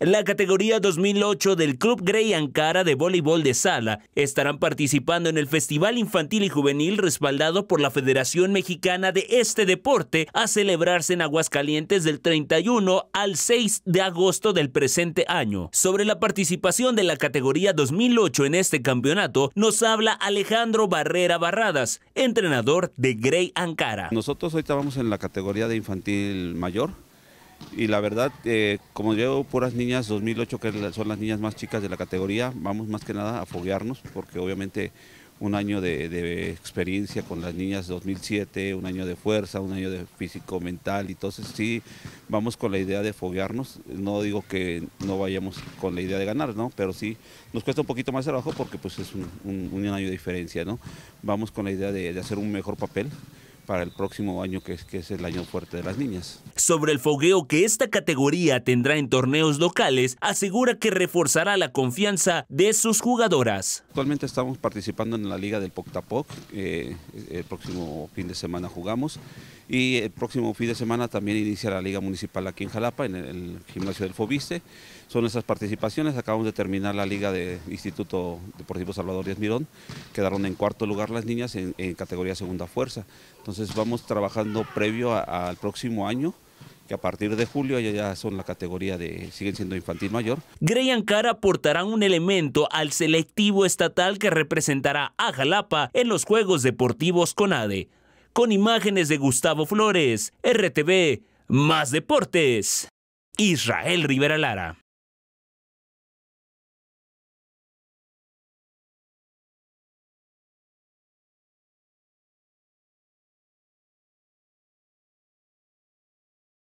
La categoría 2008 del Club Grey Ankara de voleibol de sala estarán participando en el Festival Infantil y Juvenil respaldado por la Federación Mexicana de este deporte a celebrarse en Aguascalientes del 31 al 6 de agosto del presente año. Sobre la participación de la categoría 2008 en este campeonato nos habla Alejandro Barrera Barradas, entrenador de Grey Ankara. Nosotros hoy vamos en la categoría de infantil mayor y la verdad, eh, como llevo puras niñas 2008, que son las niñas más chicas de la categoría, vamos más que nada a foguearnos, porque obviamente un año de, experiencia con las niñas 2007, un año de fuerza, un año de físico, mental, y entonces sí vamos con la idea de foguearnos, no digo que no vayamos con la idea de ganar, ¿no? pero sí nos cuesta un poquito más trabajo porque pues es un, año de diferencia, ¿no? vamos con la idea de hacer un mejor papel, para el próximo año, que es, que es el año fuerte de las niñas. Sobre el fogueo que esta categoría tendrá en torneos locales, asegura que reforzará la confianza de sus jugadoras. Actualmente estamos participando en la Liga del Poctapoc, eh, el próximo fin de semana jugamos y el próximo fin de semana también inicia la Liga Municipal aquí en Jalapa, en el gimnasio del Fobiste. Son esas participaciones, acabamos de terminar la Liga de Instituto Deportivo Salvador Díaz Mirón, quedaron en cuarto lugar las niñas en, en categoría segunda fuerza. Entonces entonces vamos trabajando previo al próximo año que a partir de julio ya, son la categoría de, siguen siendo infantil mayor. Grey Ankara aportarán un elemento al selectivo estatal que representará a Jalapa en los Juegos Deportivos CONADE. Con imágenes de Gustavo Flores, RTV, Más Deportes, Israel Rivera Lara.